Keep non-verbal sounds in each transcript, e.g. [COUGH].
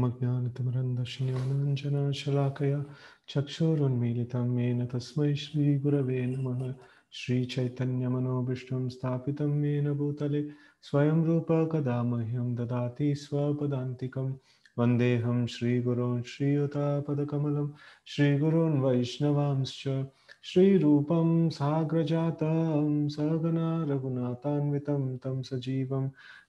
ममज्ञानतमरन्दशिन्यानञ्जनाशलाकया चक्षुरुन्मीलितं येन तस्मै श्रीगुरवे नमः श्रीचैतन्यमनोभीष्टं स्थापितं येन भूतले स्वयं रूप कदा मह्यं ददाति स्वपदान्तिकं वन्देऽहं श्रीगुरोन् श्रीयुतापदकमलं श्रीगुरून् वैष्णवांश्च श्रीरूपं साग्रजातं सगना रघुनाथान्वितं तं सजीवं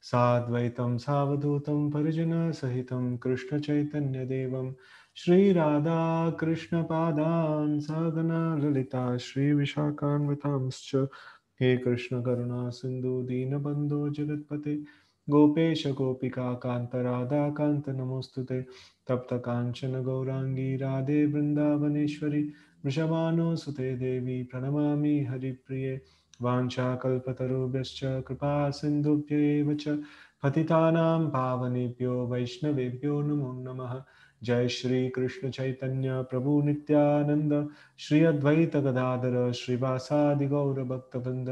साद्वैतं सावधूतं परिजनसहितं कृष्णचैतन्यदेवं श्रीराधाकृष्णपादान् सगना ललिता श्रीविशाखान्वितांश्च हे कृष्णकरुणा सिन्धु दीनबन्धो जगत्पते गोपेश गोपिका कांत राधा कांत नमोस्तुते तप्त कांचन गौरांगी राधे वृंदावनेश्वरी वृषभानो सुते देवी प्रणमामि हरिप्रिये वाञ्छाकल्पतरुभ्यश्च कृपा सिन्धुभ्य एव च पतितानां पावनेभ्यो वैष्णवेभ्यो नमो नमः जय श्री कृष्ण चैतन्य प्रभु नित्यानंद श्री अद्वैत गदाधर श्रीवासादि गौर भक्तवृंद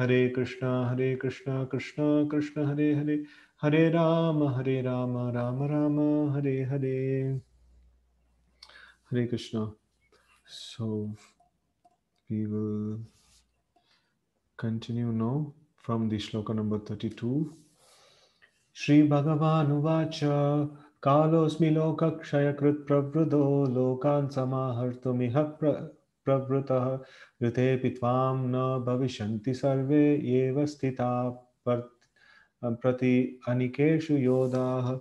हरे कृष्ण हरे कृष्ण कृष्ण कृष्ण हरे हरे हरे राम हरे राम राम राम हरे हरे हरे Krishna So we will continue now from the shloka number 32. Shri Bhagavan Uvacha Kalosmi Loka Kshayakrit Pravrudo Lokan Samahartumiha pra Pravruta Rite Pitvam Na Bhavishanti Sarve Yeva Stita uh, Prati Anikeshu Yodaha.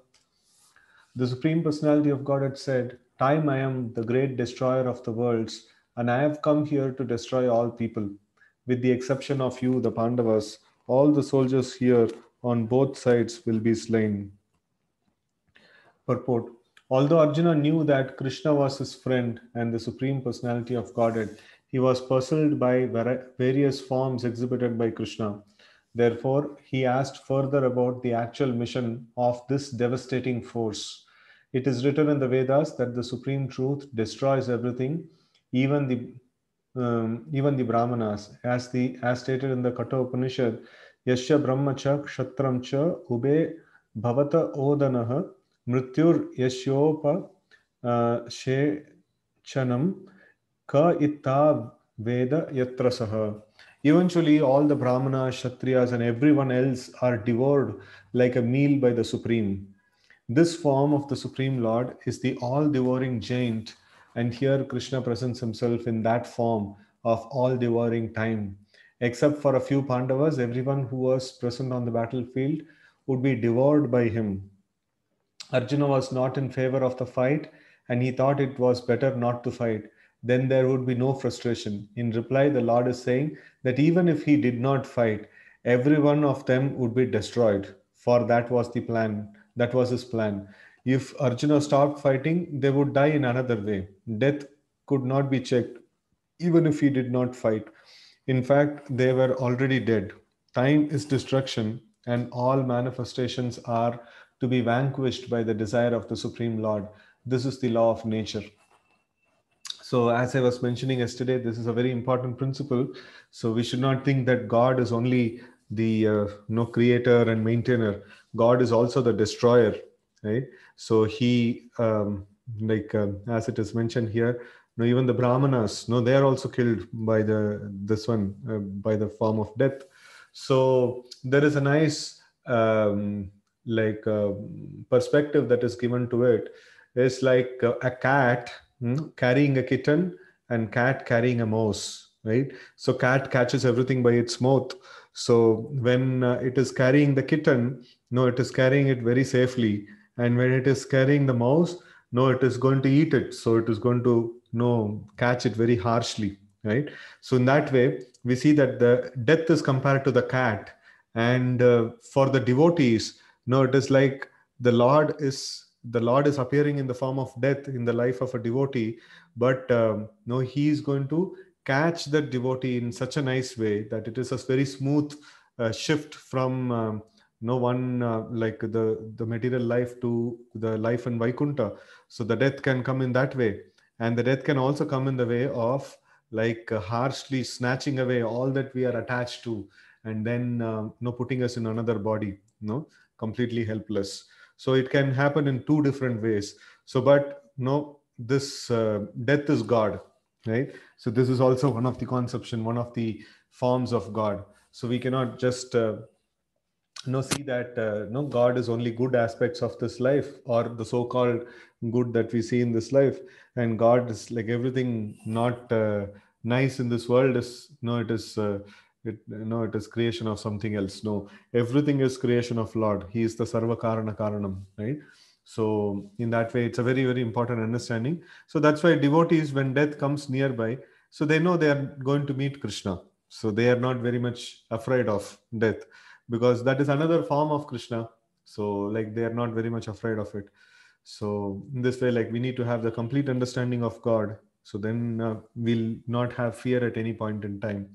The Supreme Personality of God had said, Time I am the great destroyer of the worlds, and I have come here to destroy all people. With the exception of you, the Pandavas, all the soldiers here on both sides will be slain. Purport Although Arjuna knew that Krishna was his friend and the Supreme Personality of Godhead, he was puzzled by various forms exhibited by Krishna. Therefore, he asked further about the actual mission of this devastating force. It is written in the Vedas that the supreme truth destroys everything, even the um, even the brahmanas, as the as stated in the Katha Upanishad, yasya brahma cha kshatram cha ube bhavata odanaha mrityur yasyopa uh, shechanam ka itta veda saha. Eventually, all the brahmanas, kshatriyas, and everyone else are devoured like a meal by the supreme. This form of the Supreme Lord is the all devouring giant, and here Krishna presents himself in that form of all devouring time. Except for a few Pandavas, everyone who was present on the battlefield would be devoured by him. Arjuna was not in favor of the fight, and he thought it was better not to fight then there would be no frustration. In reply, the Lord is saying that even if he did not fight, every one of them would be destroyed, for that was the plan that was his plan. If Arjuna stopped fighting, they would die in another way. Death could not be checked, even if he did not fight. In fact, they were already dead. Time is destruction, and all manifestations are to be vanquished by the desire of the Supreme Lord. This is the law of nature. So, as I was mentioning yesterday, this is a very important principle. So, we should not think that God is only the uh, no creator and maintainer god is also the destroyer right so he um, like um, as it is mentioned here no even the brahmanas no they are also killed by the this one uh, by the form of death so there is a nice um, like uh, perspective that is given to it is like uh, a cat mm, carrying a kitten and cat carrying a mouse right so cat catches everything by its mouth so when uh, it is carrying the kitten no, it is carrying it very safely. And when it is carrying the mouse, no, it is going to eat it. So it is going to no catch it very harshly, right? So in that way, we see that the death is compared to the cat. And uh, for the devotees, no, it is like the Lord is the Lord is appearing in the form of death in the life of a devotee, but um, no, he is going to catch the devotee in such a nice way that it is a very smooth uh, shift from um, no one uh, like the the material life to the life in vaikunta so the death can come in that way and the death can also come in the way of like uh, harshly snatching away all that we are attached to and then uh, you know putting us in another body you know completely helpless so it can happen in two different ways so but you no know, this uh, death is god right so this is also [LAUGHS] one of the conception one of the forms of god so we cannot just uh, no see that uh, no god is only good aspects of this life or the so called good that we see in this life and god is like everything not uh, nice in this world is no it is uh, it, no it is creation of something else no everything is creation of lord he is the sarva karana karanam right so in that way it's a very very important understanding so that's why devotees when death comes nearby so they know they are going to meet krishna so they are not very much afraid of death because that is another form of krishna so like they are not very much afraid of it so in this way like we need to have the complete understanding of god so then uh, we'll not have fear at any point in time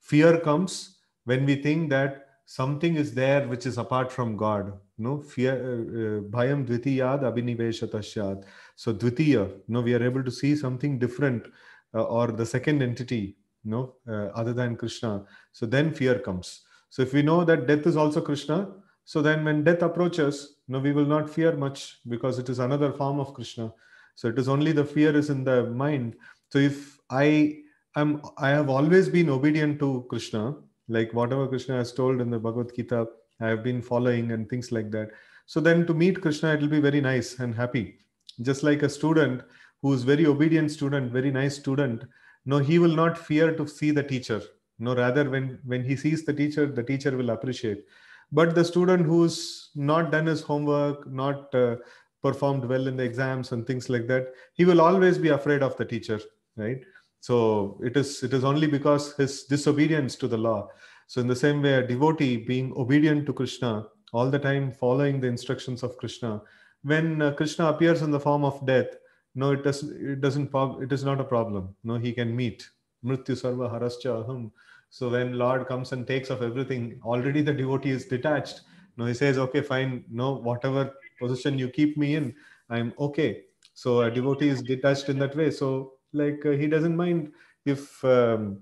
fear comes when we think that something is there which is apart from god no fear uh, uh bhayam dvitiyad abhiniveshatashyat so dvitiya no we are able to see something different uh, or the second entity no uh, other than krishna so then fear comes so if we know that death is also Krishna, so then when death approaches, no, we will not fear much because it is another form of Krishna. So it is only the fear is in the mind. So if I am, I have always been obedient to Krishna, like whatever Krishna has told in the Bhagavad Gita, I have been following and things like that. So then to meet Krishna, it will be very nice and happy. Just like a student who is very obedient student, very nice student, no, he will not fear to see the teacher no rather when when he sees the teacher the teacher will appreciate but the student who's not done his homework not uh, performed well in the exams and things like that he will always be afraid of the teacher right so it is it is only because his disobedience to the law so in the same way a devotee being obedient to krishna all the time following the instructions of krishna when uh, krishna appears in the form of death no it does it doesn't it is not a problem no he can meet mrityu sarva harascha aham. So when Lord comes and takes off everything. Already the devotee is detached. No, he says, okay, fine. No, whatever position you keep me in, I'm okay. So a devotee is detached in that way. So like uh, he doesn't mind if um,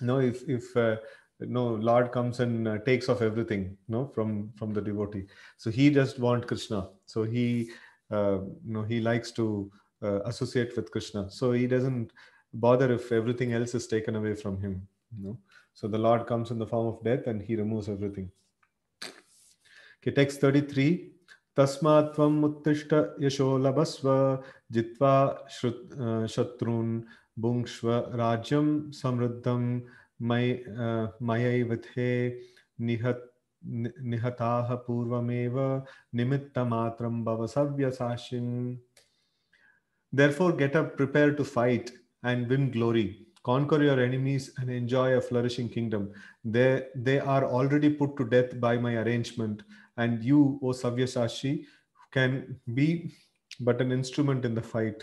no, if if uh, no Lord comes and uh, takes off everything no from from the devotee. So he just want Krishna. So he uh, no he likes to uh, associate with Krishna. So he doesn't bother if everything else is taken away from him. You know? So the Lord comes in the form of death and he removes everything. Okay, text 33. तस्मात् त्वम् उत्तिष्ठ यशो लभस्व जित्वा श्रुत् शत्रून् भुङ्क्ष्व राज्यं समृद्धं मयि मयैवथे निहत् निहताः पूर्वमेव निमित्तमात्रं भव सव्यसाक्षिन् Therefore, get up, prepare to fight, and win glory. Conquer your enemies and enjoy a flourishing kingdom. They, they are already put to death by my arrangement. And you, O Savyasashi, can be but an instrument in the fight.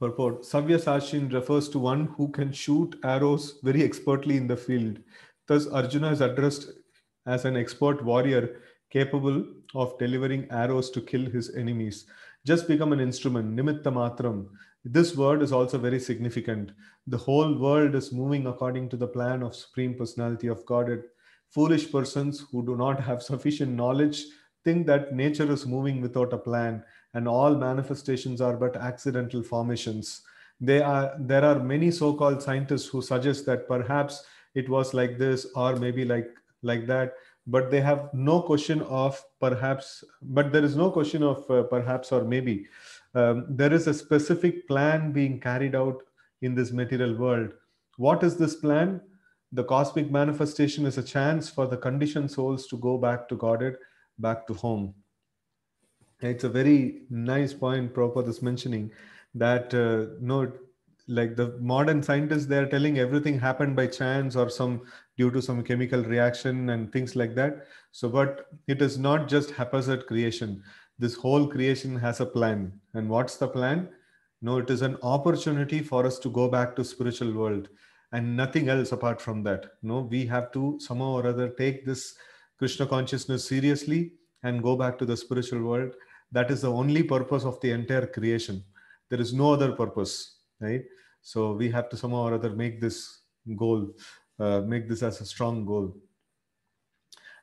Purport Savyasashin refers to one who can shoot arrows very expertly in the field. Thus, Arjuna is addressed as an expert warrior capable of delivering arrows to kill his enemies. Just become an instrument, nimitta matram. This word is also very significant. The whole world is moving according to the plan of Supreme Personality of Godhead. Foolish persons who do not have sufficient knowledge think that nature is moving without a plan and all manifestations are but accidental formations. They are, there are many so called scientists who suggest that perhaps it was like this or maybe like, like that but they have no question of perhaps but there is no question of uh, perhaps or maybe um, there is a specific plan being carried out in this material world. What is this plan? The cosmic manifestation is a chance for the conditioned souls to go back to Godhead, back to home. It's a very nice point Prabhupada is mentioning that uh, no, like the modern scientists, they're telling everything happened by chance or some due to some chemical reaction and things like that. So, but it is not just haphazard creation this whole creation has a plan and what's the plan no it is an opportunity for us to go back to spiritual world and nothing else apart from that no we have to somehow or other take this krishna consciousness seriously and go back to the spiritual world that is the only purpose of the entire creation there is no other purpose right so we have to somehow or other make this goal uh, make this as a strong goal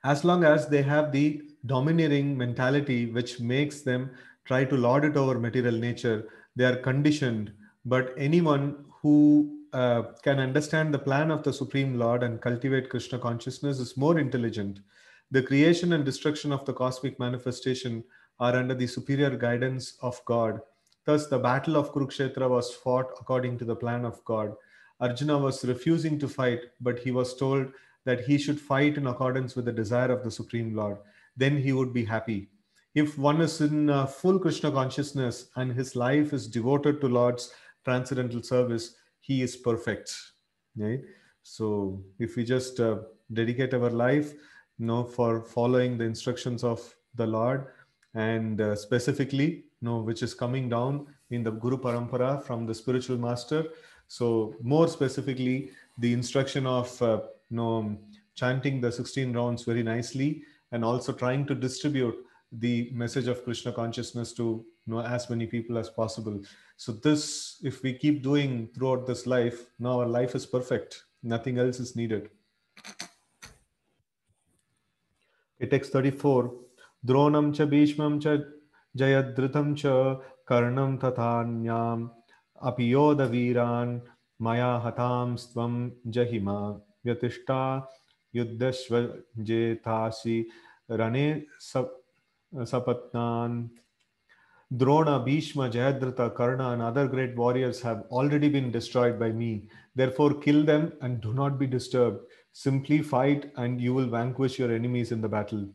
as long as they have the domineering mentality which makes them try to lord it over material nature they are conditioned but anyone who uh, can understand the plan of the supreme lord and cultivate krishna consciousness is more intelligent the creation and destruction of the cosmic manifestation are under the superior guidance of god thus the battle of kurukshetra was fought according to the plan of god arjuna was refusing to fight but he was told that he should fight in accordance with the desire of the Supreme Lord, then he would be happy. If one is in uh, full Krishna consciousness and his life is devoted to Lord's transcendental service, he is perfect. Right? So if we just uh, dedicate our life you know, for following the instructions of the Lord and uh, specifically you know, which is coming down in the Guru Parampara from the spiritual master. So more specifically, the instruction of uh, you know, um, chanting the 16 rounds very nicely and also trying to distribute the message of Krishna consciousness to you know, as many people as possible. So this, if we keep doing throughout this life, now our life is perfect. Nothing else is needed. It takes 34. द्रोणं च cha च जयद्रुतं च कर्णं तथान्याम् अपियोदवीरान् maya hatam स्वं jahima. व्यतिष्ठा युद्धस्व जेथासी रणे सपत्नान Drona, Bhishma, Jayadratha, Karna, and other great warriors have already been destroyed by me. Therefore, kill them and do not be disturbed. Simply fight, and you will vanquish your enemies in the battle.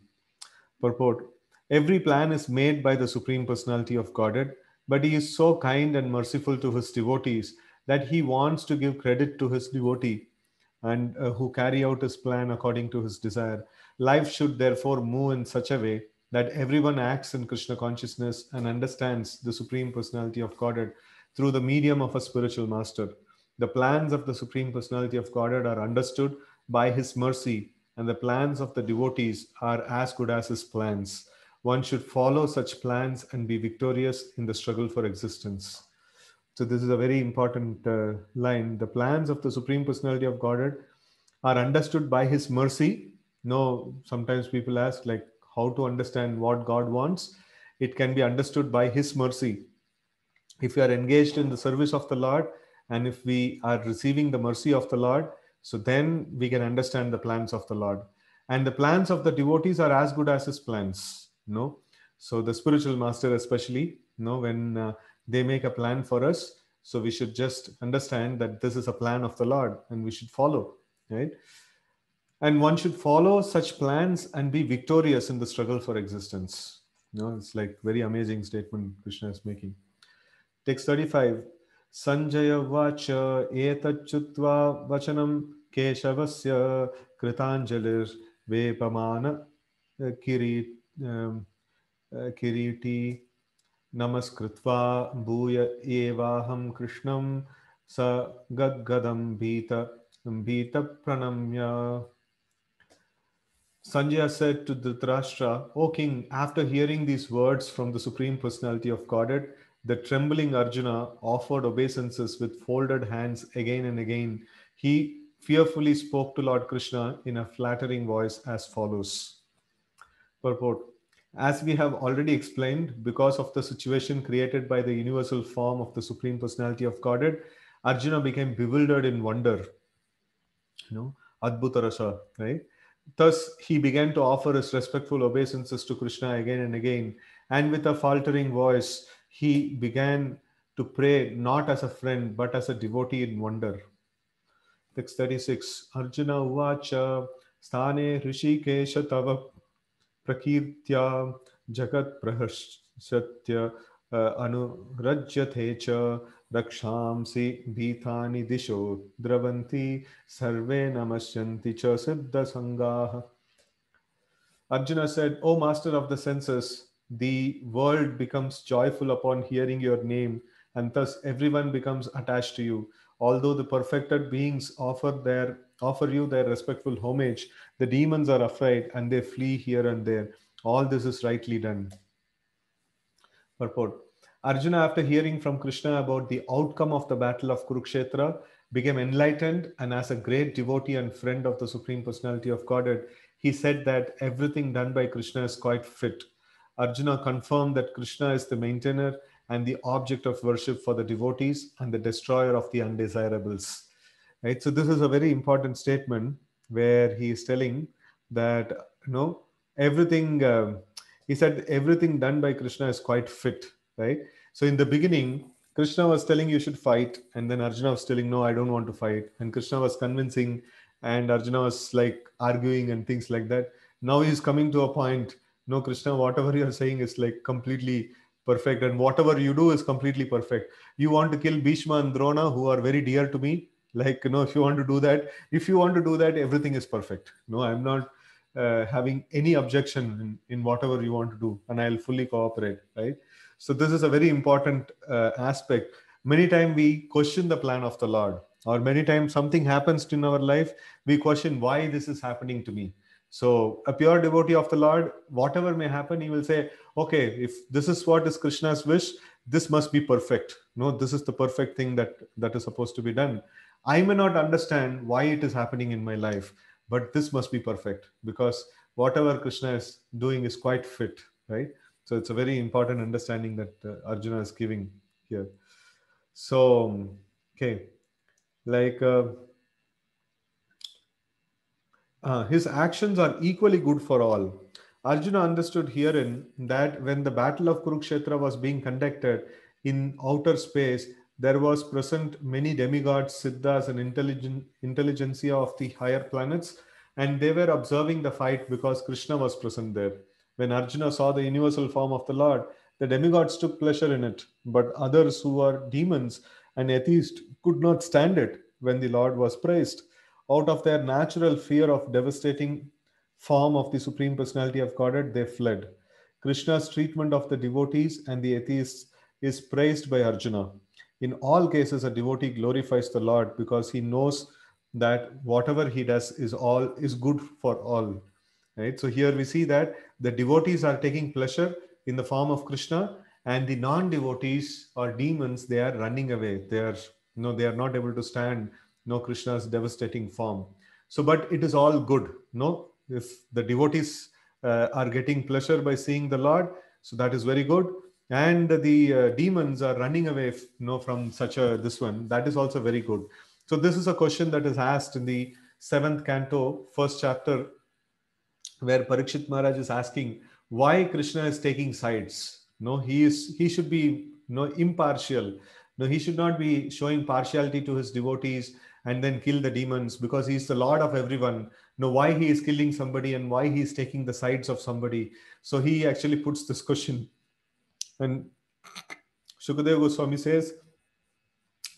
Purport Every plan is made by the Supreme Personality of Godhead, but He is so kind and merciful to His devotees that He wants to give credit to His devotee and uh, who carry out his plan according to his desire. Life should therefore move in such a way that everyone acts in Krishna consciousness and understands the Supreme Personality of Godhead through the medium of a spiritual master. The plans of the Supreme Personality of Godhead are understood by his mercy, and the plans of the devotees are as good as his plans. One should follow such plans and be victorious in the struggle for existence. So this is a very important uh, line. The plans of the Supreme Personality of Godhead are understood by His mercy. No, sometimes people ask like how to understand what God wants. It can be understood by His mercy. If we are engaged in the service of the Lord and if we are receiving the mercy of the Lord, so then we can understand the plans of the Lord. And the plans of the devotees are as good as His plans. no, so the spiritual master especially. no, when uh, they make a plan for us so we should just understand that this is a plan of the lord and we should follow right and one should follow such plans and be victorious in the struggle for existence you know it's like very amazing statement krishna is making text 35 sanjaya vacha etachutva vachanam keshavasya kritanjalir vepamana kiri um, uh, kiriti Namaskritva bhuya भूय ham कृष्णं स bhita bhita pranamya. Sanjaya said to Dhritarashtra, O king, after hearing these words from the Supreme Personality of Godhead, the trembling Arjuna offered obeisances with folded hands again and again. He fearfully spoke to Lord Krishna in a flattering voice as follows Purport as we have already explained, because of the situation created by the universal form of the Supreme Personality of Godhead, Arjuna became bewildered in wonder. You know, Adbhuta Rasa, right? Thus, he began to offer his respectful obeisances to Krishna again and again. And with a faltering voice, he began to pray not as a friend, but as a devotee in wonder. Text 36 Arjuna Uvacha Stane Rishikesha Tava प्रकीर्त्या जगत्प्रहसत्य अनुरज्यते च रक्षांसि भीतानि दिशो द्रवन्ति सर्वे नमस्यन्ति च सिद्धसङ्गाः Arjuna said, O master of the senses, the world becomes joyful upon hearing your name, and thus everyone becomes attached to you. Although the perfected beings offer their offer you their respectful homage. The demons are afraid and they flee here and there. All this is rightly done. Purport Arjuna, after hearing from Krishna about the outcome of the battle of Kurukshetra, became enlightened and as a great devotee and friend of the Supreme Personality of Godhead, he said that everything done by Krishna is quite fit. Arjuna confirmed that Krishna is the maintainer and the object of worship for the devotees and the destroyer of the undesirables right so this is a very important statement where he is telling that you know everything uh, he said everything done by krishna is quite fit right so in the beginning krishna was telling you should fight and then arjuna was telling no i don't want to fight and krishna was convincing and arjuna was like arguing and things like that now he's coming to a point no krishna whatever you're saying is like completely perfect and whatever you do is completely perfect you want to kill bhishma and drona who are very dear to me like you know if you want to do that if you want to do that everything is perfect no i'm not uh, having any objection in, in whatever you want to do and i'll fully cooperate right so this is a very important uh, aspect many times we question the plan of the lord or many times something happens in our life we question why this is happening to me so a pure devotee of the lord whatever may happen he will say okay if this is what is krishna's wish this must be perfect no this is the perfect thing that that is supposed to be done I may not understand why it is happening in my life, but this must be perfect because whatever Krishna is doing is quite fit, right? So it's a very important understanding that uh, Arjuna is giving here. So, okay, like uh, uh, his actions are equally good for all. Arjuna understood herein that when the battle of Kurukshetra was being conducted in outer space, there was present many demigods, siddhas, and intelligent intelligentsia of the higher planets, and they were observing the fight because Krishna was present there. When Arjuna saw the universal form of the Lord, the demigods took pleasure in it, but others who were demons and atheists could not stand it when the Lord was praised. Out of their natural fear of devastating form of the Supreme Personality of Godhead, they fled. Krishna's treatment of the devotees and the atheists is praised by Arjuna in all cases, a devotee glorifies the Lord because he knows that whatever he does is all is good for all. Right. So here we see that the devotees are taking pleasure in the form of Krishna, and the non-devotees or demons they are running away. They are you know, they are not able to stand no Krishna's devastating form. So, but it is all good. No, if the devotees uh, are getting pleasure by seeing the Lord, so that is very good and the uh, demons are running away you know, from such a this one that is also very good so this is a question that is asked in the seventh canto first chapter where parikshit maharaj is asking why krishna is taking sides no he is he should be no impartial no he should not be showing partiality to his devotees and then kill the demons because he's the lord of everyone No, why he is killing somebody and why he is taking the sides of somebody so he actually puts this question and Sukadeva Goswami says,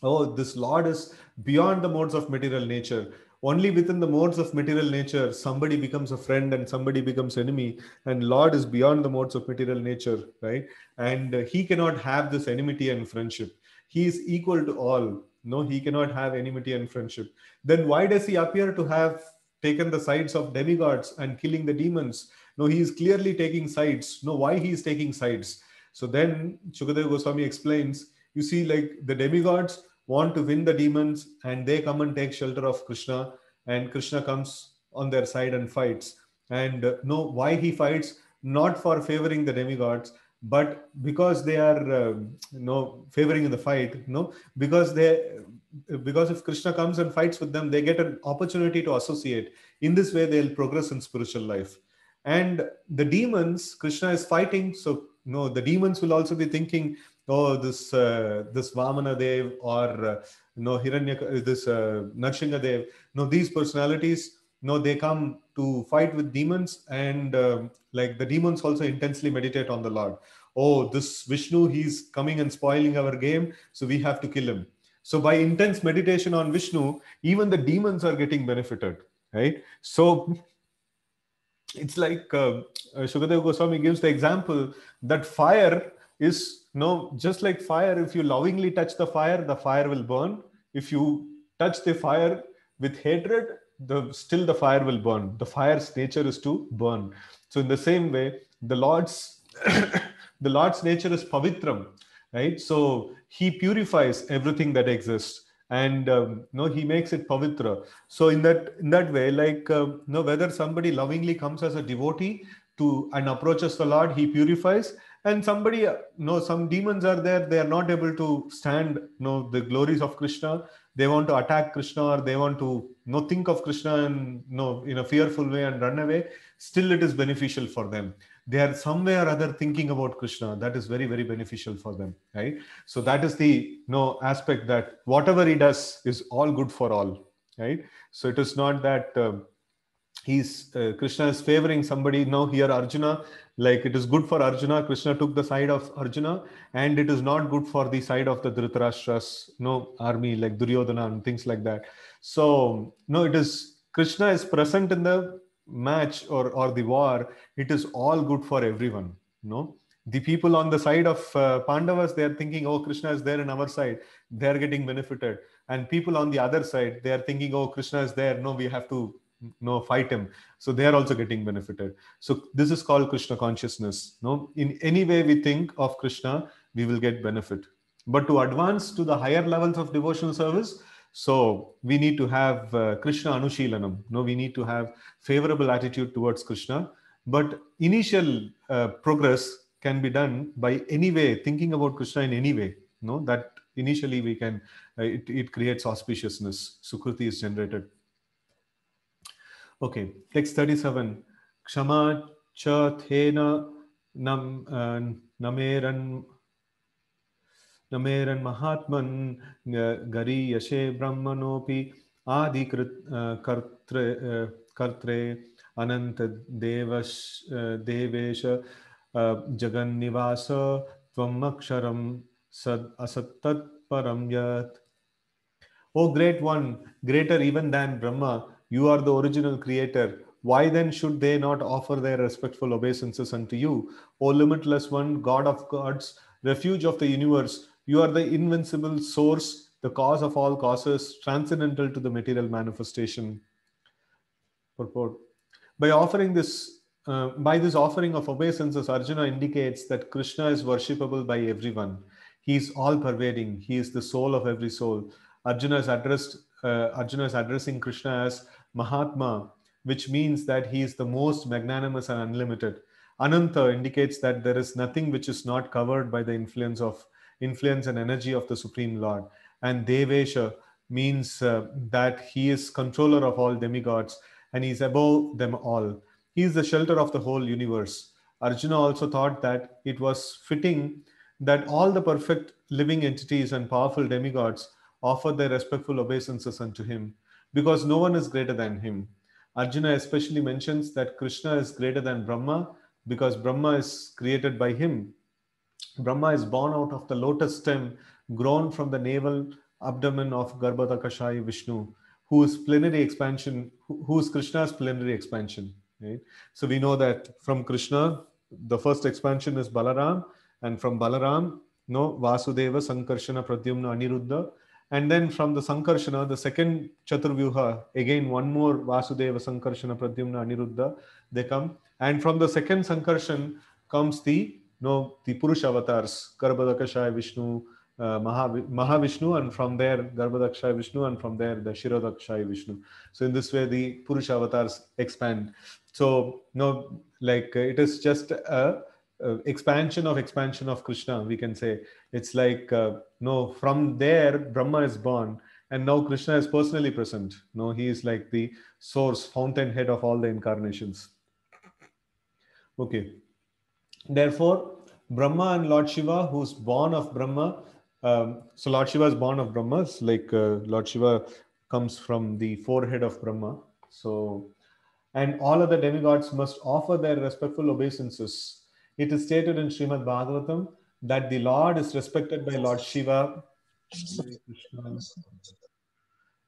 Oh, this Lord is beyond the modes of material nature. Only within the modes of material nature, somebody becomes a friend and somebody becomes enemy. And Lord is beyond the modes of material nature, right? And he cannot have this enmity and friendship. He is equal to all. No, he cannot have enmity and friendship. Then why does he appear to have taken the sides of demigods and killing the demons? No, he is clearly taking sides. No, why he is taking sides? So then Shukadeva Goswami explains, you see, like the demigods want to win the demons and they come and take shelter of Krishna, and Krishna comes on their side and fights. And uh, know why he fights, not for favoring the demigods, but because they are uh, you know favoring in the fight you know because they because if krishna comes and fights with them they get an opportunity to associate in this way they'll progress in spiritual life and the demons krishna is fighting so no the demons will also be thinking oh this uh, this vamana dev or uh, no hiranya uh, this uh, dev no these personalities no they come to fight with demons and uh, like the demons also intensely meditate on the lord oh this vishnu he's coming and spoiling our game so we have to kill him so by intense meditation on vishnu even the demons are getting benefited right so it's like uh, uh Shukadev Goswami gives the example that fire is no just like fire. If you lovingly touch the fire, the fire will burn. If you touch the fire with hatred, the still the fire will burn. The fire's nature is to burn. So in the same way, the Lord's [COUGHS] the Lord's nature is pavitram, right? So He purifies everything that exists and um, no he makes it pavitra so in that in that way like um, no whether somebody lovingly comes as a devotee to and approaches the lord he purifies and somebody uh, no some demons are there they are not able to stand no the glories of krishna they want to attack krishna or they want to no think of krishna and no in a fearful way and run away still it is beneficial for them they are somewhere or other thinking about krishna that is very very beneficial for them right so that is the you know aspect that whatever he does is all good for all right so it is not that uh, he's uh, krishna is favoring somebody now here arjuna like it is good for arjuna krishna took the side of arjuna and it is not good for the side of the dhritarashtra's you no know, army like duryodhana and things like that so no it is krishna is present in the match or, or the war, it is all good for everyone. No, the people on the side of uh, Pandavas, they are thinking, oh, Krishna is there in our side. They are getting benefited. And people on the other side, they are thinking, oh, Krishna is there. No, we have to no fight him so they are also getting benefited so this is called krishna consciousness no in any way we think of krishna we will get benefit but to advance to the higher levels of devotional service so we need to have uh, Krishna Anushilanam. No, we need to have favorable attitude towards Krishna. But initial uh, progress can be done by any way, thinking about Krishna in any way. No, that initially we can, uh, it, it creates auspiciousness. Sukriti is generated. Okay, text 37. Kshama cha thena nam, uh, nameran नमेरन्महात्मन् गरीयशे ब्रह्मणोऽपि आदिकृत् कर्त्रे कर्त्रे अनन्तदेवश Devesh जगन्निवास त्वमक्षरं Sad असत्तत्परं यत् O oh, great one, greater even than Brahma, you are the original creator. Why then should they not offer their respectful obeisances unto you? O limitless one, God of gods, refuge of the universe, you are the invincible source, the cause of all causes, transcendental to the material manifestation. Purport. By offering this, uh, by this offering of obeisances, Arjuna indicates that Krishna is worshipable by everyone. He is all-pervading. He is the soul of every soul. Arjuna is addressed. Uh, Arjuna is addressing Krishna as Mahatma, which means that he is the most magnanimous and unlimited. Ananta indicates that there is nothing which is not covered by the influence of influence and energy of the Supreme Lord. And Devesha uh, means uh, that he is controller of all demigods and he is above them all. He is the shelter of the whole universe. Arjuna also thought that it was fitting that all the perfect living entities and powerful demigods offer their respectful obeisances unto him because no one is greater than him. Arjuna especially mentions that Krishna is greater than Brahma because Brahma is created by him Brahma is born out of the lotus stem grown from the navel abdomen of Garbhadakashai Vishnu, whose plenary expansion, Who is Krishna's plenary expansion. Right? So we know that from Krishna, the first expansion is Balaram, and from Balaram, no Vasudeva, Sankarshana, Pradyumna, Aniruddha, and then from the Sankarshana, the second Chaturvyuha, again one more Vasudeva, Sankarshana, Pradyumna, Aniruddha, they come. And from the second Sankarshana comes the know the Purusha avatars, Garbhadakshaya Vishnu, uh, Mahavishnu, and from there Garbhadakshaya Vishnu, and from there the Shirodakshaya Vishnu. So in this way, the Purusha avatars expand. So you no, know, like uh, it is just a, a, expansion of expansion of Krishna. We can say it's like uh, no, from there Brahma is born, and now Krishna is personally present. No, he is like the source, fountainhead of all the incarnations. Okay. Therefore, Brahma and Lord Shiva, who's born of Brahma, um, so Lord Shiva is born of Brahma, it's like uh, Lord Shiva comes from the forehead of Brahma. So, and all other demigods must offer their respectful obeisances. It is stated in Srimad Bhagavatam that the Lord is respected by Lord Shiva.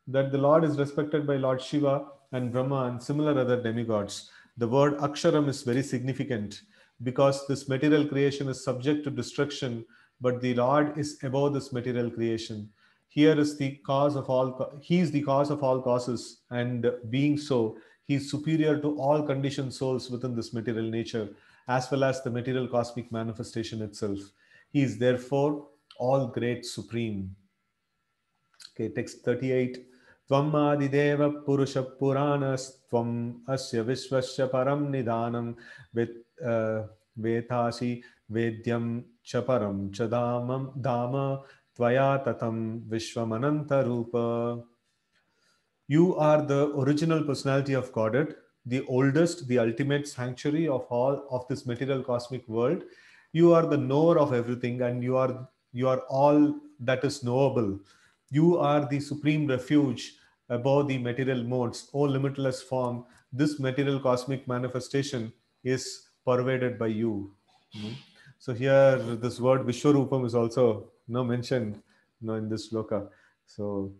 That the Lord is respected by Lord Shiva and Brahma and similar other demigods. The word Aksharam is very significant because this material creation is subject to destruction, but the Lord is above this material creation. Here is the cause of all, He is the cause of all causes, and being so, He is superior to all conditioned souls within this material nature, as well as the material cosmic manifestation itself. He is therefore all great supreme. Okay, text 38. त्वमादिदेव पुरुषपुराणस्त्वम् अस्य विश्वस्य परं निधानं वेद्यं च परं च दामं दाम त्वया ततं विश्वमनन्तरूप You are the original personality of Godhead, the oldest, the ultimate sanctuary of all of this material cosmic world. You are the knower of everything, and you are you are all that is knowable. You are the supreme refuge above the material modes, O limitless form. This material cosmic manifestation is pervaded by you. Mm-hmm. So here, this word Vishwarupam is also you know, mentioned you know, in this sloka. So,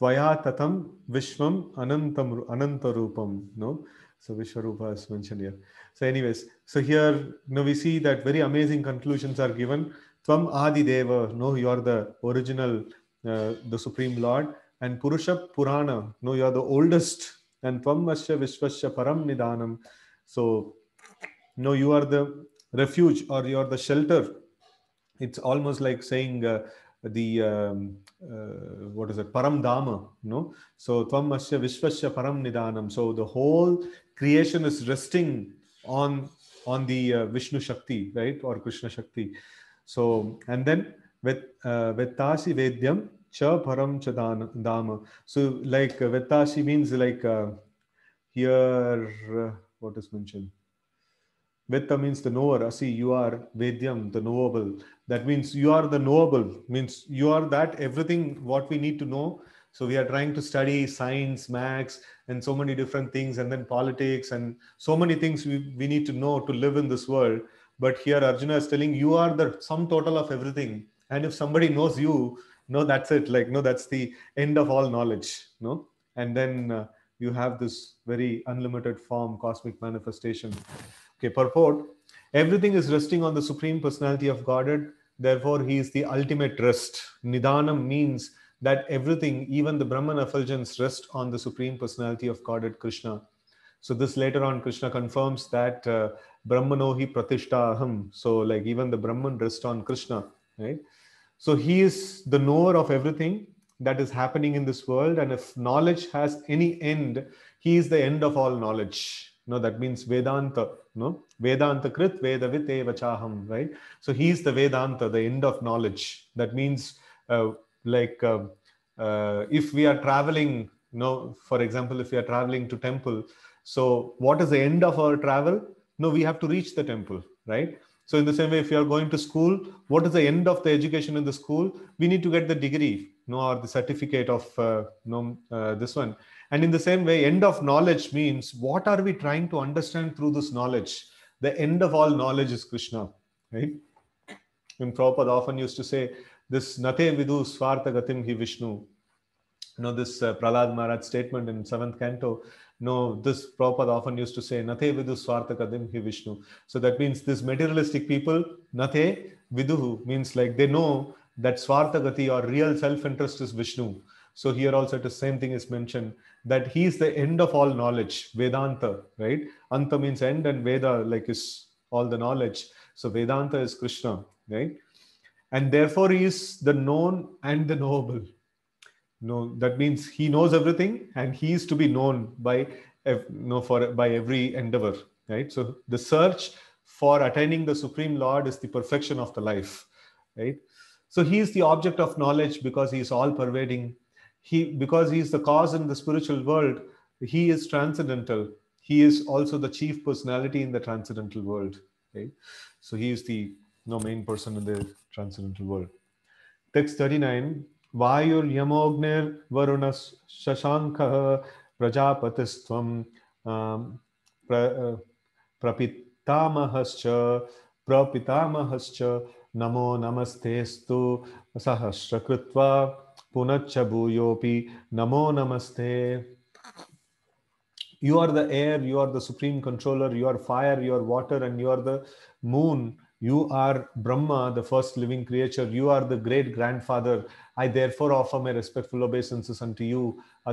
Tvaya Tatam Vishwam Anantam Anantarupam. No? So Vishwarupa is mentioned here. So, anyways, so here you know, we see that very amazing conclusions are given. Tvam Adi Deva, no, you are the original, uh, the Supreme Lord. And Purusha Purana, no, you are the oldest. And Tvam Asya Vishvasya Param Nidanam. So, no, you are the refuge or you are the shelter. It's almost like saying uh, the um, uh, what is it, Param Dhamma, no? So, Tvam Asya Vishvasya Param Nidanam. So, the whole creation is resting on on the uh, Vishnu Shakti, right, or Krishna Shakti. So, and then with uh, Vettasi Vedyam Cha Param Cha Dhamma. So, like uh, means like uh, here. Uh, what is mentioned. Vetta means the knower. Asi, you are Vedyam, the knowable. That means you are the knowable, means you are that everything what we need to know. So we are trying to study science, maths, and so many different things, and then politics, and so many things we, we need to know to live in this world. But here Arjuna is telling you are the sum total of everything. And if somebody knows you, no, that's it. Like, no, that's the end of all knowledge. No. And then uh, you have this very unlimited form, cosmic manifestation. Okay, purport. Everything is resting on the Supreme Personality of Godhead. Therefore, He is the ultimate rest. Nidanam means that everything, even the Brahman effulgence, rests on the Supreme Personality of Godhead, Krishna. So, this later on, Krishna confirms that uh, Brahmanohi Pratishta Aham. So, like even the Brahman rests on Krishna, right? So, He is the knower of everything that is happening in this world. And if knowledge has any end, he is the end of all knowledge. No, that means Vedanta. No, Vedanta Krit Vedavite Vachaham, right? So he is the Vedanta, the end of knowledge. That means, uh, like, uh, uh, if we are traveling, you know, for example, if we are traveling to temple, so what is the end of our travel? No, we have to reach the temple, right? So in the same way, if you are going to school, what is the end of the education in the school? We need to get the degree no, or the certificate of uh, know, uh, this one. And in the same way, end of knowledge means what are we trying to understand through this knowledge? The end of all knowledge is Krishna, right? And Prabhupada often used to say, this Nate Vidu Swartha Gatim Hi Vishnu. You know, this uh, Pralad Maharaj statement in 7th canto, no, this Prabhupada often used to say, Nate Vidu Swartha Kadim Hi Vishnu. So that means this materialistic people, Nate vidu means like they know that Swarthagati or real self-interest is Vishnu. So here also the same thing is mentioned that he is the end of all knowledge, Vedanta, right? Anta means end and Veda like is all the knowledge. So Vedanta is Krishna, right? And therefore he is the known and the knowable. No, that means he knows everything and he is to be known by you know, for by every endeavor, right? So the search for attaining the supreme lord is the perfection of the life, right? So he is the object of knowledge because he is all pervading. He, because he is the cause in the spiritual world, he is transcendental. He is also the chief personality in the transcendental world. Okay? So he is the no main person in the transcendental world. Text 39 Vayur Varuna Shashankaha Prajapatistvam um, uh, Prapitamahascha Prapitamahascha नमो नमस्तेस्तु सहस्रकृत्वा पुनश्च भूयोपि नमो नमस्ते you are the air you are the supreme controller you are fire you are water and you are the moon you are brahma the first living creature you are the great grandfather i therefore offer my respectful obeisances unto you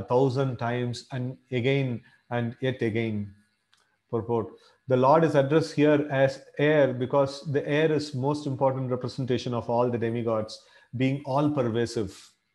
a thousand times and again and yet again purport the Lord is addressed here as air because the air is most important representation of all the demigods, being all pervasive.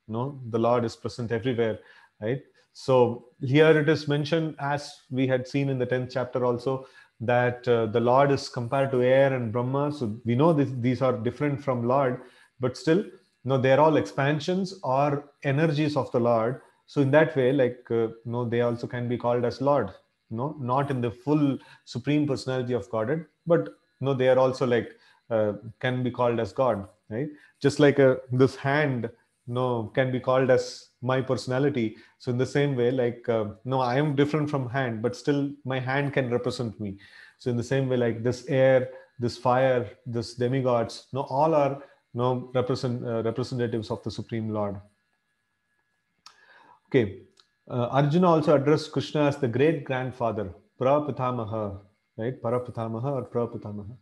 You know, the Lord is present everywhere, right? So here it is mentioned, as we had seen in the 10th chapter also, that uh, the Lord is compared to air and Brahma. So we know this, these are different from Lord, but still, you no, know, they're all expansions or energies of the Lord. So in that way, like, uh, you no, know, they also can be called as Lord, no, not in the full supreme personality of Godhead, but no, they are also like uh, can be called as God, right? Just like a, uh, this hand, no, can be called as my personality. So in the same way, like uh, no, I am different from hand, but still my hand can represent me. So in the same way, like this air, this fire, this demigods, no, all are no represent uh, representatives of the Supreme Lord. Okay, uh, Arjuna also addressed Krishna as the great grandfather, Prapitamaha, right? Parapitamaha or Prapitamaha.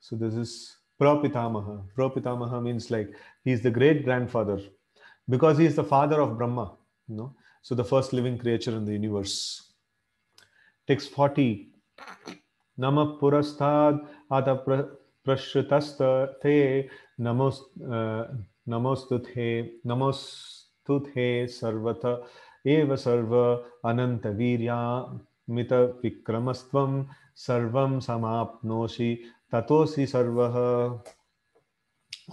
So this is Prapitamaha. Prapitamaha means like he is the great grandfather because he is the father of Brahma, you know. So the first living creature in the universe. Text 40. Nama purastad ata prashrutasta te uh, namostuthe sarvata एव सर्व sarvam सर्वं समाप्नोषि ततोऽसि सर्वः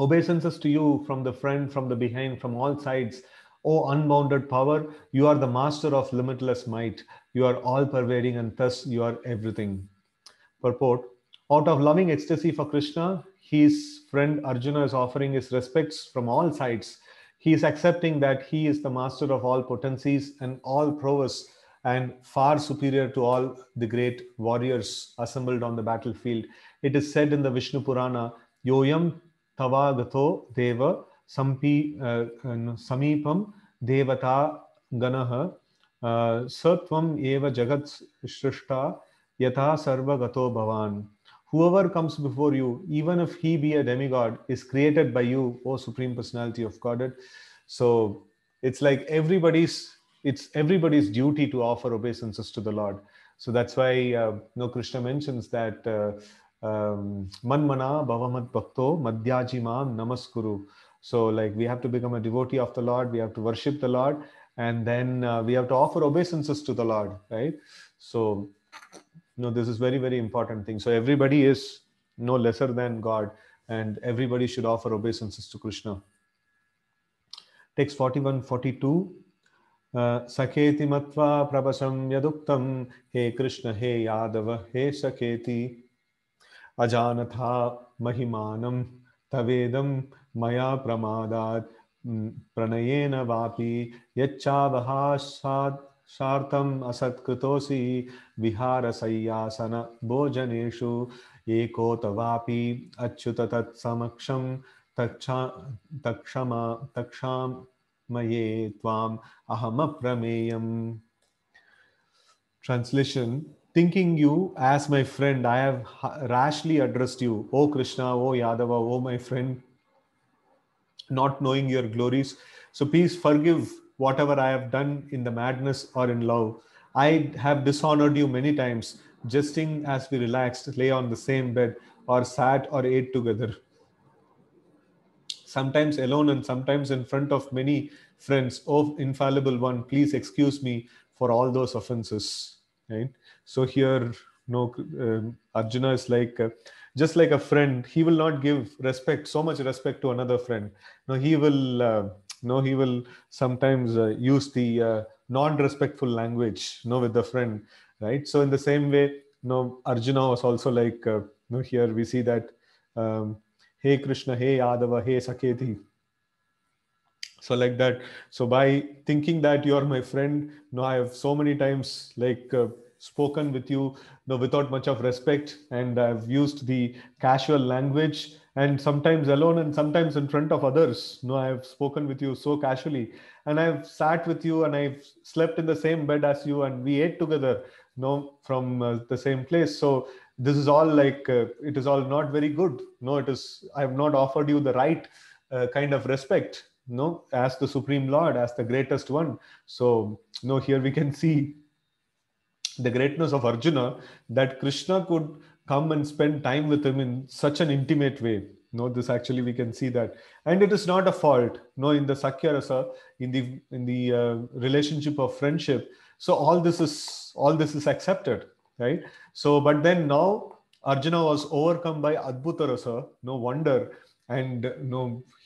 obeisances to you from the friend, from the behind, from all sides. O unbounded power, you are the master of limitless might. You are all pervading and thus you are everything. Purport Out of loving ecstasy for Krishna, his friend Arjuna is offering his respects from all sides he is accepting that he is the master of all potencies and all prowess and far superior to all the great warriors assembled on the battlefield. It is said in the Vishnu Purana, Yoyam Gato Deva Sampi uh, uh, Samipam Devata Ganaha uh, Satvam Eva Jagat Shrishta Yata Sarva Gato Bhavan. Whoever comes before you, even if he be a demigod, is created by you, O Supreme Personality of Godhead. So it's like everybody's it's everybody's duty to offer obeisances to the Lord. So that's why uh, you know, Krishna mentions that uh, um, manmana bhavamat bhakto madhyajimam namaskuru. So like we have to become a devotee of the Lord, we have to worship the Lord, and then uh, we have to offer obeisances to the Lord, right? So no this is very very important thing so everybody is no lesser than god and everybody should offer obeisances to krishna text 41 42 uh, saketi matva prabhasam yaduktam he krishna he yadava he saketi ajanatha mahimanam tavedam maya pramadat pranayena vapi yachavahasad सार्थम असत्कृतोसी विहार सय्यासन भोजनेशु तवापि अच्युत तत्समक्षम तक्षा तक्षमा त्वाम त्वाम् अहमप्रमेयम् Translation Thinking you as my friend, I have rashly addressed you, O Krishna, O Yadava, O my friend, not knowing your glories. So please forgive whatever I have done in the madness or in love. I have dishonored you many times, jesting as we relaxed, lay on the same bed, or sat or ate together. Sometimes alone and sometimes in front of many friends. Oh, infallible one, please excuse me for all those offenses. Right? So here, no, um, Arjuna is like, uh, just like a friend, he will not give respect, so much respect to another friend. No, he will. Uh, no he will sometimes uh, use the uh, non-respectful language no with the friend right so in the same way you know, arjuna was also like uh, you know, here we see that um, hey krishna hey yadava hey saketi so like that so by thinking that you are my friend you know, i have so many times like uh, spoken with you, you know, without much of respect and i've used the casual language and sometimes alone and sometimes in front of others. You no, know, I have spoken with you so casually, and I've sat with you and I've slept in the same bed as you, and we ate together. You know, from uh, the same place. So this is all like uh, it is all not very good. No, it is. I have not offered you the right uh, kind of respect. No, as the supreme lord, as the greatest one. So no, here we can see the greatness of Arjuna that Krishna could come and spend time with him in such an intimate way no this actually we can see that and it is not a fault no in the sakya rasa in the in the uh, relationship of friendship so all this is all this is accepted right so but then now arjuna was overcome by adbhuta rasa no wonder and uh, no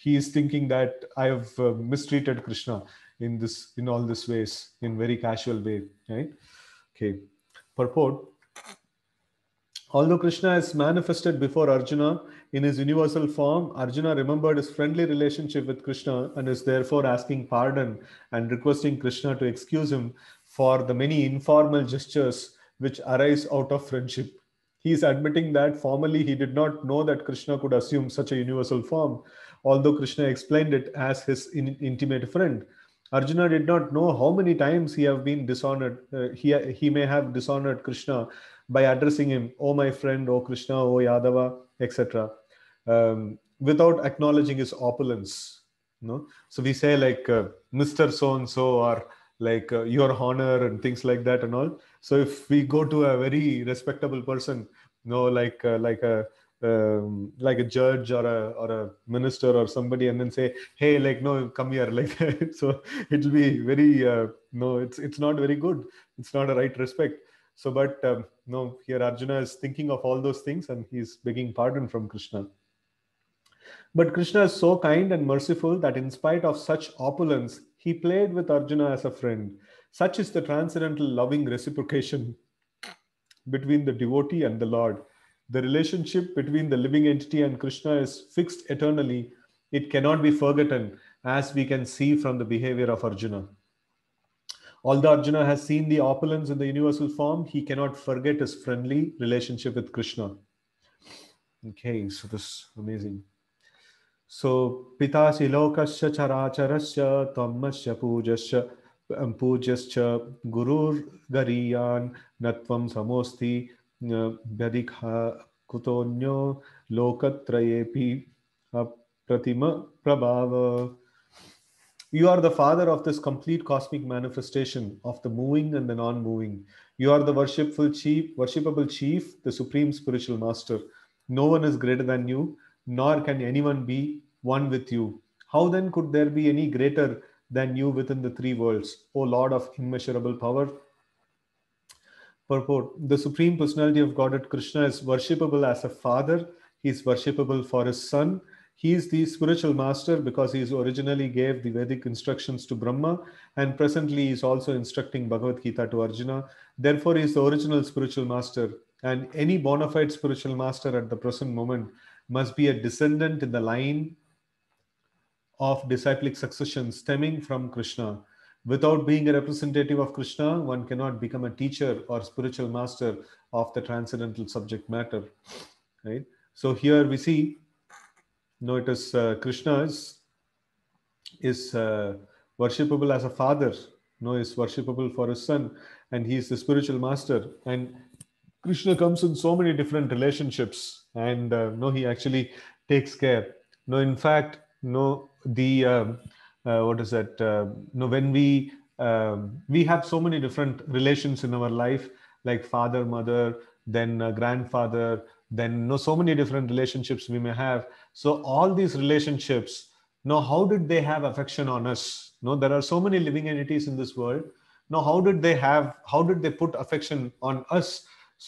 he is thinking that i have uh, mistreated krishna in this in all these ways in very casual way right okay purport Although Krishna is manifested before Arjuna in his universal form, Arjuna remembered his friendly relationship with Krishna and is therefore asking pardon and requesting Krishna to excuse him for the many informal gestures which arise out of friendship. He is admitting that formally he did not know that Krishna could assume such a universal form, although Krishna explained it as his in- intimate friend. Arjuna did not know how many times he have been dishonored. Uh, he, he may have dishonored Krishna by addressing him, oh my friend, oh Krishna, oh Yadava, etc., um, without acknowledging his opulence. no. So we say like uh, Mr. So and so or like uh, your honor and things like that and all. So if we go to a very respectable person, you know, like uh, like a um, like a judge or a or a minister or somebody and then say hey like no come here [LAUGHS] like so it'll be very uh, no it's it's not very good it's not a right respect so but um, no, here Arjuna is thinking of all those things and he's begging pardon from Krishna. But Krishna is so kind and merciful that, in spite of such opulence, he played with Arjuna as a friend. Such is the transcendental loving reciprocation between the devotee and the Lord. The relationship between the living entity and Krishna is fixed eternally. It cannot be forgotten, as we can see from the behavior of Arjuna. Although Arjuna has seen the opulence in the universal form, he cannot forget his friendly relationship with Krishna. Okay, so this is amazing. So, Pitasi Lokasya Characharasya Tamasya Pujasya um, Pujasya Gurur Gariyan Natvam Samosti uh, Vyadikha Kutonyo Lokatrayepi Pratima Prabhava you are the father of this complete cosmic manifestation of the moving and the non-moving. You are the worshipful chief, worshipable chief, the supreme spiritual master. No one is greater than you, nor can anyone be one with you. How then could there be any greater than you within the three worlds, O Lord of immeasurable power? Purport The Supreme Personality of Godhead Krishna is worshipable as a father, he is worshipable for his son, he is the spiritual master because he originally gave the Vedic instructions to Brahma and presently is also instructing Bhagavad Gita to Arjuna. Therefore, he is the original spiritual master. And any bona fide spiritual master at the present moment must be a descendant in the line of disciplic succession stemming from Krishna. Without being a representative of Krishna, one cannot become a teacher or spiritual master of the transcendental subject matter. Right? So here we see no, it is uh, Krishna is, is uh, worshipable as a father. No, is worshipable for his son, and he is the spiritual master. And Krishna comes in so many different relationships, and uh, no, he actually takes care. No, in fact, no, the um, uh, what is that? Uh, no, when we um, we have so many different relations in our life, like father, mother, then uh, grandfather, then you know so many different relationships we may have so all these relationships know how did they have affection on us you no know, there are so many living entities in this world now how did they have how did they put affection on us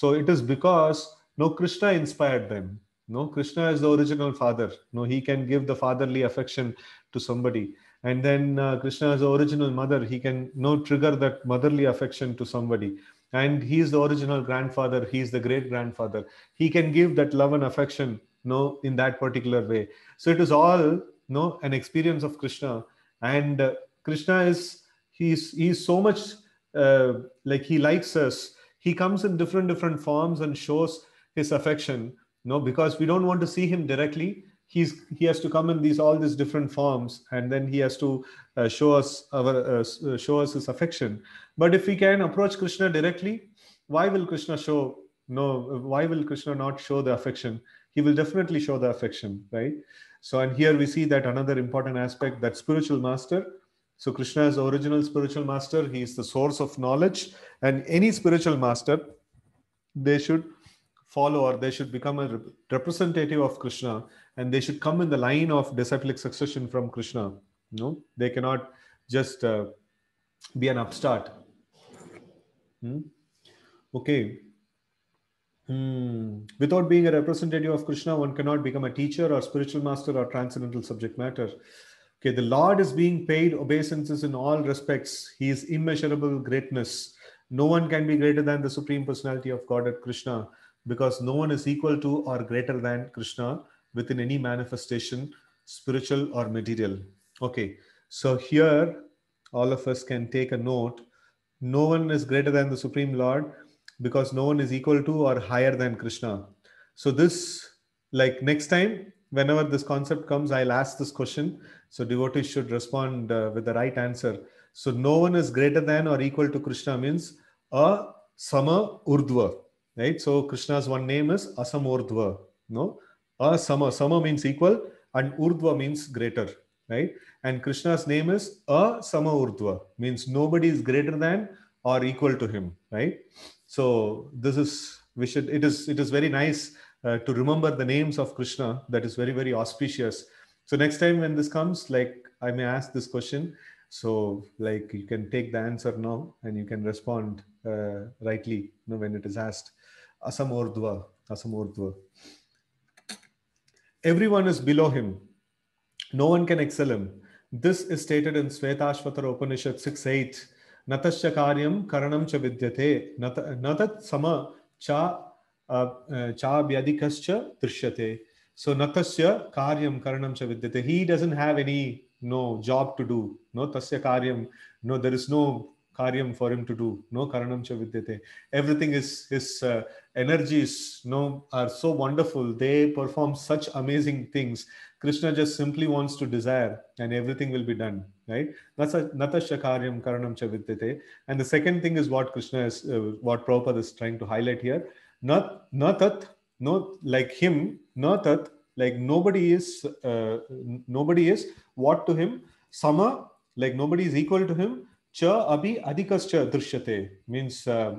so it is because you no know, krishna inspired them no krishna is the original father no he can give the fatherly affection to somebody and then uh, krishna is the original mother he can you no know, trigger that motherly affection to somebody and he's the original grandfather he's the great grandfather he can give that love and affection no, in that particular way so it is all no, an experience of krishna and uh, krishna is he's he's so much uh, like he likes us he comes in different different forms and shows his affection no because we don't want to see him directly he's he has to come in these all these different forms and then he has to uh, show us our uh, uh, show us his affection but if we can approach krishna directly why will krishna show no why will krishna not show the affection he will definitely show the affection right so and here we see that another important aspect that spiritual master so krishna is original spiritual master he is the source of knowledge and any spiritual master they should follow or they should become a representative of krishna and they should come in the line of disciplic succession from krishna No, they cannot just uh, be an upstart hmm? okay hmm. without being a representative of krishna one cannot become a teacher or spiritual master or transcendental subject matter okay the lord is being paid obeisances in all respects he is immeasurable greatness no one can be greater than the supreme personality of god at krishna because no one is equal to or greater than krishna within any manifestation, spiritual or material. Okay, so here all of us can take a note. No one is greater than the Supreme Lord because no one is equal to or higher than Krishna. So, this, like next time, whenever this concept comes, I'll ask this question. So, devotees should respond uh, with the right answer. So, no one is greater than or equal to Krishna means a Sama Urdhva, right? So, Krishna's one name is Asam Urdhva, no? a uh, sama. Sama means equal and Urdhva means greater, right? And Krishna's name is a sama Urdhva, means nobody is greater than or equal to him, right? So this is we should it is it is very nice uh, to remember the names of Krishna. That is very very auspicious. So next time when this comes, like I may ask this question, so like you can take the answer now and you can respond uh, rightly you know, when it is asked. Asam Urdhva, Asam Urdhva everyone is below him. No one can excel him. This is stated in Svetashvatara Upanishad 6 8. Natasya karyam karanam cha vidyate natat sama cha uh, uh, cha vyadikascha trishyate. So natasya karyam karanam cha vidyate. He doesn't have any no job to do. No tasya karyam. No, there is no karyam for him to do. No karanam cha vidyate. Everything is his uh, energies. No, are so wonderful. They perform such amazing things. Krishna just simply wants to desire, and everything will be done. Right? Natasha karyam karanam cha vidyate. And the second thing is what Krishna is, uh, what Prabhupada is trying to highlight here. Not not that no like him. Not that like nobody is uh, nobody is what to him. Sama like nobody is equal to him cha abhi adikascha drishyate means uh,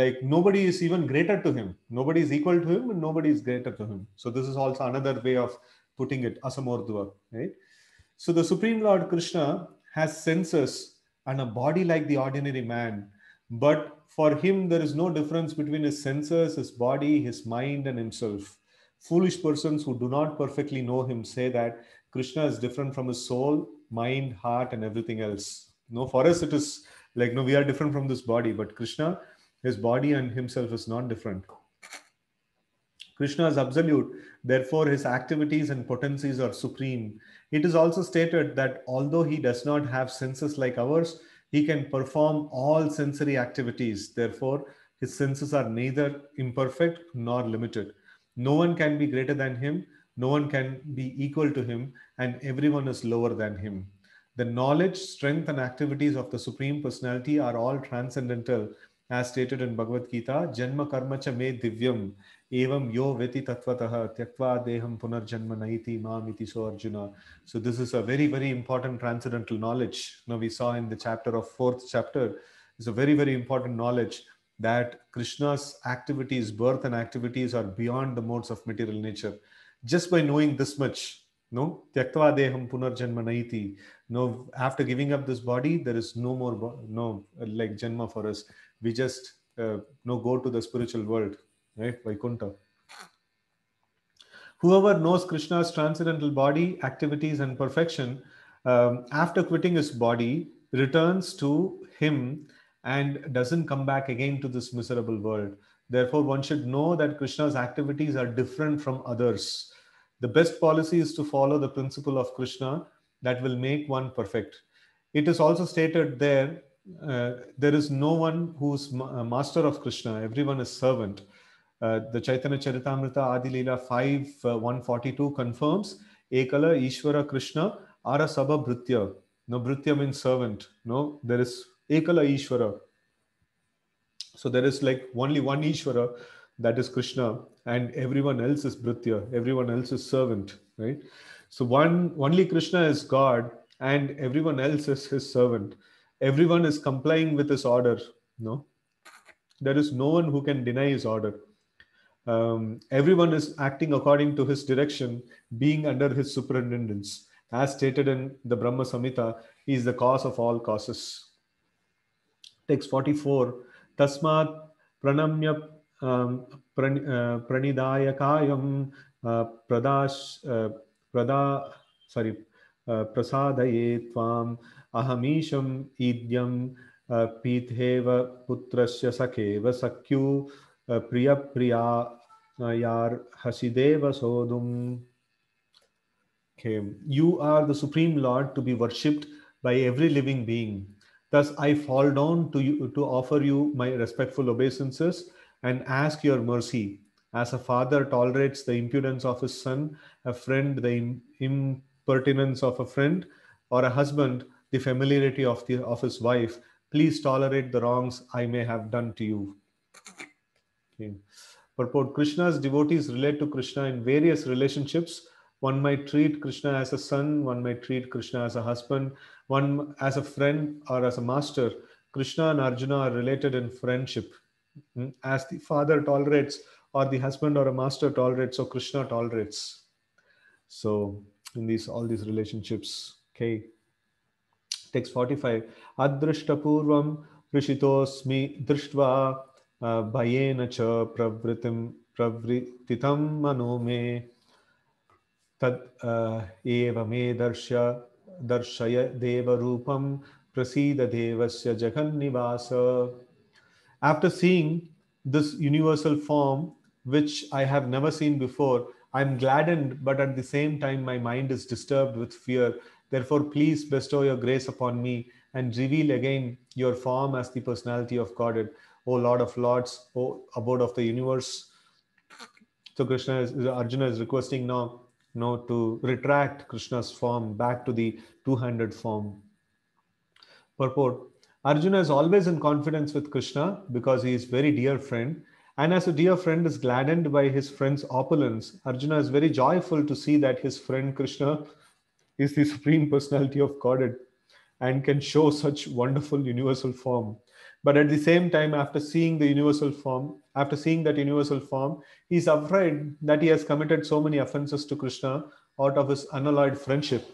like nobody is even greater to him nobody is equal to him and nobody is greater to him so this is also another way of putting it asamordhva right so the supreme lord krishna has senses and a body like the ordinary man but for him there is no difference between his senses his body his mind and himself foolish persons who do not perfectly know him say that krishna is different from his soul mind heart and everything else no for us it is like no we are different from this body but krishna his body and himself is not different krishna is absolute therefore his activities and potencies are supreme it is also stated that although he does not have senses like ours he can perform all sensory activities therefore his senses are neither imperfect nor limited no one can be greater than him no one can be equal to him and everyone is lower than him the knowledge, strength, and activities of the Supreme Personality are all transcendental, as stated in Bhagavad Gita, Janma Karma Cha Me Divyam, Evam Yo Veti Tatvataha, Tyakva Deham janma Naiti maam Iti So Arjuna. So this is a very, very important transcendental knowledge. Now we saw in the chapter of fourth chapter, it's a very, very important knowledge that Krishna's activities, birth and activities are beyond the modes of material nature. Just by knowing this much, no, Tyaktva Punarjanma Naiti. No, after giving up this body, there is no more, no, like Janma for us. We just uh, no go to the spiritual world, right? kunta? Whoever knows Krishna's transcendental body, activities, and perfection, um, after quitting his body, returns to him and doesn't come back again to this miserable world. Therefore, one should know that Krishna's activities are different from others the best policy is to follow the principle of Krishna that will make one perfect. It is also stated there uh, there is no one who's ma- uh, master of Krishna, everyone is servant. Uh, the Chaitanya Charitamrita Adi Leela 5 uh, 142 confirms Ekala Ishvara Krishna Ara Sabha Bhritya. No, Bhritya means servant. No, there is Ekala Ishvara. So there is like only one Ishvara, that is Krishna, and everyone else is Britya, everyone else is servant, right? So one only Krishna is God and everyone else is his servant. Everyone is complying with his order. No, there is no one who can deny his order. Um, everyone is acting according to his direction, being under his superintendence. As stated in the Brahma Samhita, he is the cause of all causes. Text 44 Tasmat pranamya um, प्रण प्रणिदायकायं प्रदाश प्रदा सारी प्रसादये त्वाम् अहमीशम् ईद्यं पीथेव पुत्रस्य सखेव सख्यु प्रियप्रिया यार हसिदेव सोदुम Okay. You are the Supreme Lord to be worshipped by every living being. Thus, I fall down to you to offer you my respectful obeisances and ask your mercy. As a father tolerates the impudence of his son, a friend the impertinence of a friend, or a husband the familiarity of, the, of his wife, please tolerate the wrongs I may have done to you. Okay. Purport Krishna's devotees relate to Krishna in various relationships. One might treat Krishna as a son, one might treat Krishna as a husband, one as a friend or as a master. Krishna and Arjuna are related in friendship. Mm, as the father tolerates or the husband or a master tolerates or krishna tolerates so in these all these relationships okay text 45 adrishtapurvam rishitosmi drishtva uh, bhayena cha pravritim pravritam manome tad uh, eva me darsha darshaya deva rupam prasida devasya jagannivaasa after seeing this universal form, which I have never seen before, I'm gladdened, but at the same time, my mind is disturbed with fear. Therefore, please bestow your grace upon me and reveal again your form as the personality of Godhead, O Lord of Lords, O abode of the universe. So Krishna is, Arjuna is requesting now, now to retract Krishna's form back to the two-handed form. Purport Arjuna is always in confidence with Krishna because he is very dear friend. And as a dear friend is gladdened by his friend's opulence, Arjuna is very joyful to see that his friend Krishna is the [LAUGHS] supreme personality of Godhead and can show such wonderful universal form. But at the same time, after seeing the universal form, after seeing that universal form, he is afraid that he has committed so many offenses to Krishna out of his unalloyed friendship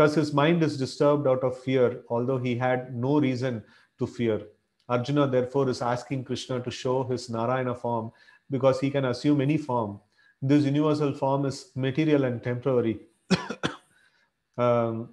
Thus, his mind is disturbed out of fear, although he had no reason to fear. Arjuna, therefore, is asking Krishna to show his Narayana form because he can assume any form. This universal form is material and temporary. [COUGHS] um,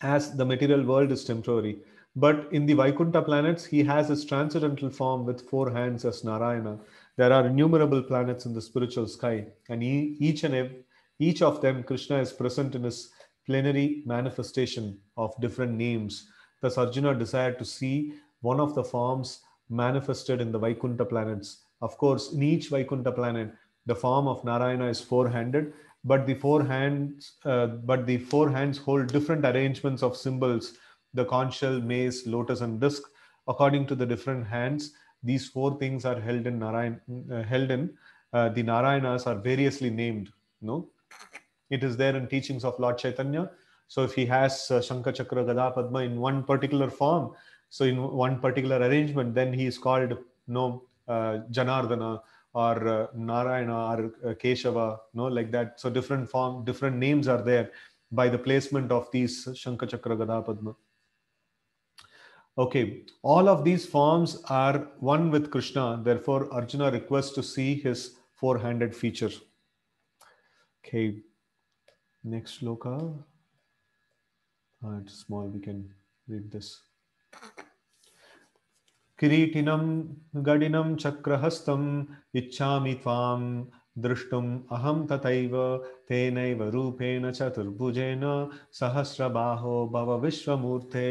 as the material world is temporary. But in the Vaikunta planets, he has his transcendental form with four hands as Narayana. There are innumerable planets in the spiritual sky, and he, each and every, each of them, Krishna is present in his plenary manifestation of different names. Thus, Arjuna desired to see one of the forms manifested in the Vaikunta planets. Of course, in each Vaikunta planet, the form of Narayana is four-handed, but the four hands, uh, but the four hands hold different arrangements of symbols: the conch shell, mace, lotus, and disc. According to the different hands, these four things are held in Narayana. uh, held in uh, the Narayanas are variously named. You no. Know? It is there in teachings of Lord Chaitanya. So if he has uh, Shankar Chakra Gada Padma in one particular form, so in one particular arrangement, then he is called you no know, uh, Janardana or uh, Narayana or uh, Keshava, you no know, like that. So different form, different names are there by the placement of these Shankar Chakra Gada Padma. Okay, all of these forms are one with Krishna. Therefore, Arjuna requests to see his four-handed feature. Okay, Next shloka. Uh, it's small, we can read this. किरीटिनं गडिनं चक्रहस्तम् इच्छामि त्वां द्रष्टुम् अहं तथैव तेनैव रूपेण चतुर्भुजेन सहस्रबाहो भव विश्वमूर्ते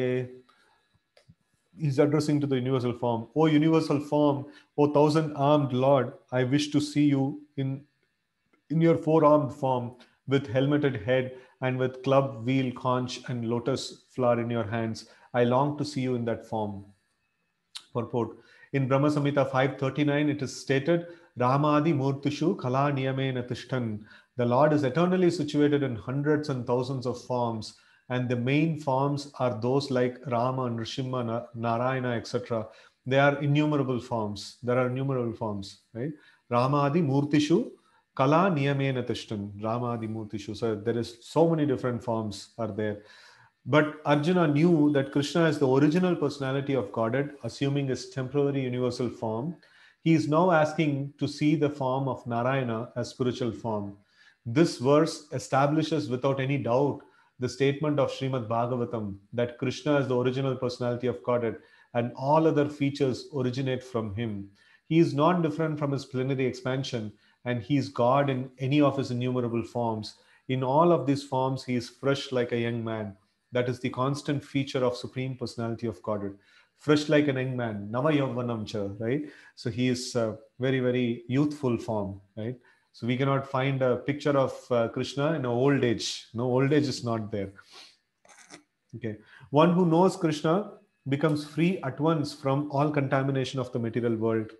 He's addressing to the universal form. O universal form, O thousand armed Lord, I wish to see you in, in your four armed form. with helmeted head and with club, wheel, conch, and lotus flower in your hands. I long to see you in that form. Purport. In Brahma Samhita 539, it is stated, Ramadi murtishu Kala Niyamena Tishtan. The Lord is eternally situated in hundreds and thousands of forms, and the main forms are those like Rama, Nrsimha, Narayana, etc. They are innumerable forms. There are innumerable forms, right? Ramadi Murtishu Kala Niyamena Tishtan, Ramadimurtishu. So there is so many different forms are there. But Arjuna knew that Krishna is the original personality of Godhead, assuming his temporary universal form. He is now asking to see the form of Narayana as spiritual form. This verse establishes without any doubt the statement of Srimad Bhagavatam that Krishna is the original personality of Godhead and all other features originate from him. He is not different from his plenary expansion and he's God in any of his innumerable forms. In all of these forms, he is fresh like a young man. That is the constant feature of Supreme Personality of Godhead. Fresh like an young man, Navayavanamcha, right? So he is uh, very, very youthful form, right? So we cannot find a picture of uh, Krishna in old age. No, old age is not there. Okay. One who knows Krishna becomes free at once from all contamination of the material world.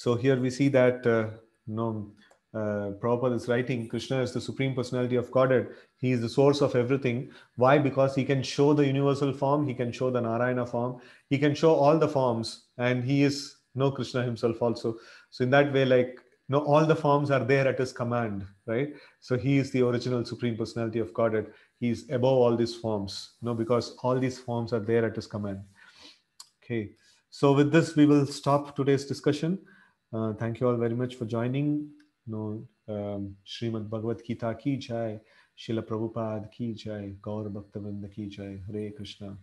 So here we see that uh, uh, Prabhupada is writing Krishna is the supreme personality of Godhead. He is the source of everything. Why? Because he can show the universal form, he can show the Narayana form, he can show all the forms, and he is no Krishna himself also. So in that way, like no, all the forms are there at his command, right? So he is the original supreme personality of Godhead. He is above all these forms, no, because all these forms are there at his command. Okay. So with this, we will stop today's discussion. Uh, thank you all very much for joining. No, um, Srimad Bhagavad Gita ki jai, Srila Prabhupada ki jai, Gaur Bhaktavinda ki jai, Hare Krishna.